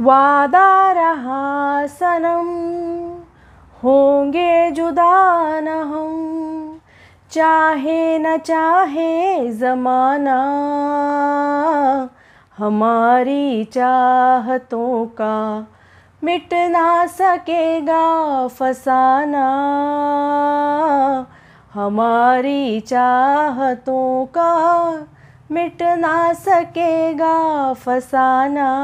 वादारहासनम होंगे जुदा न हम चाहे न चाहे ज़माना हमारी चाहतों का मिट ना सकेगा फसाना हमारी चाहतों का मिट ना सकेगा फसाना